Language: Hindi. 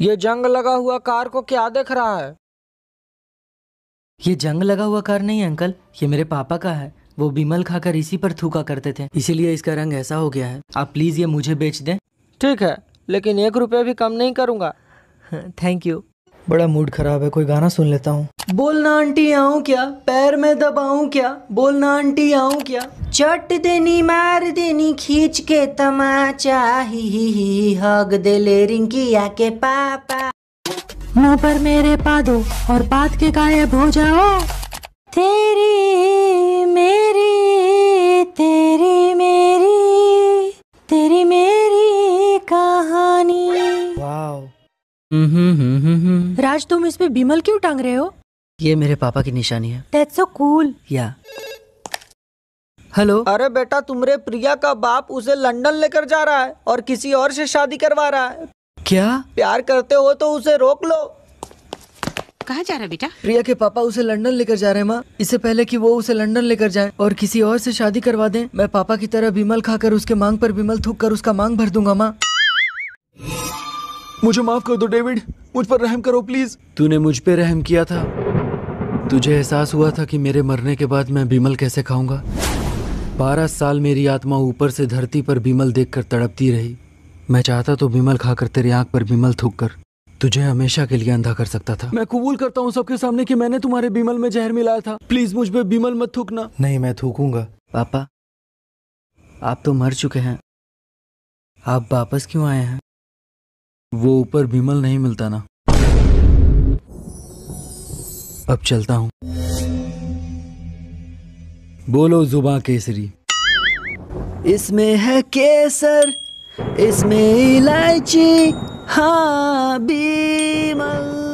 ये जंग लगा हुआ कार को क्या देख रहा है ये जंग लगा हुआ कार नहीं अंकल ये मेरे पापा का है वो बीमल खाकर इसी पर थूका करते थे इसीलिए इसका रंग ऐसा हो गया है आप प्लीज़ ये मुझे बेच दें ठीक है लेकिन एक रुपया भी कम नहीं करूँगा थैंक यू बड़ा मूड खराब है कोई गाना सुन लेता हूँ बोलना आंटी आऊ क्या पैर में दबाऊ क्या बोलना आंटी आऊ क्या चट देनी मार देनी खींच के तमाचा ही ही ही हग दे ले रिंकिया के पापा मुंह पर मेरे पा दो और पाद के गायब हो जाओ तेरी मेरी तेरी मेरी तेरी मेरी कहानी हम्म, हम्म, हम्म, हम्म आज तुम इसमें बिमल क्यों टांग रहे हो ये मेरे पापा की निशानी है That's so cool. yeah. Hello अरे बेटा तुम्हारे प्रिया का बाप उसे लंदन लेकर जा रहा है और किसी और से शादी करवा रहा है क्या प्यार करते हो तो उसे रोक लो कहा जा रहा है बेटा प्रिया के पापा उसे लंदन लेकर जा रहे हैं माँ इससे पहले कि वो उसे लंदन लेकर जाए और किसी और से शादी करवा दें मैं पापा की तरह बिमल खाकर उसके मांग पर बिमल थूक कर उसका मांग भर दूंगा माँ मुझे माफ कर दो डेविड मुझ पर रहम करो प्लीज तूने मुझ पर रहम किया था तुझे एहसास हुआ था कि मेरे मरने के बाद मैं बीमल कैसे खाऊंगा बारह साल मेरी आत्मा ऊपर से धरती पर बीमल देखकर तड़पती रही मैं चाहता तो बीमल खाकर तेरी आंख पर बीमल थूक कर तुझे हमेशा के लिए अंधा कर सकता था मैं कबूल करता हूँ सबके सामने कि मैंने तुम्हारे बीमल में जहर मिलाया था प्लीज मुझ पर बीमल मत थूकना नहीं मैं थूकूंगा पापा आप तो मर चुके हैं आप वापस क्यों आए हैं वो ऊपर विमल नहीं मिलता ना अब चलता हूं बोलो जुबा केसरी इसमें है केसर इसमें इलायची हाँ बीमल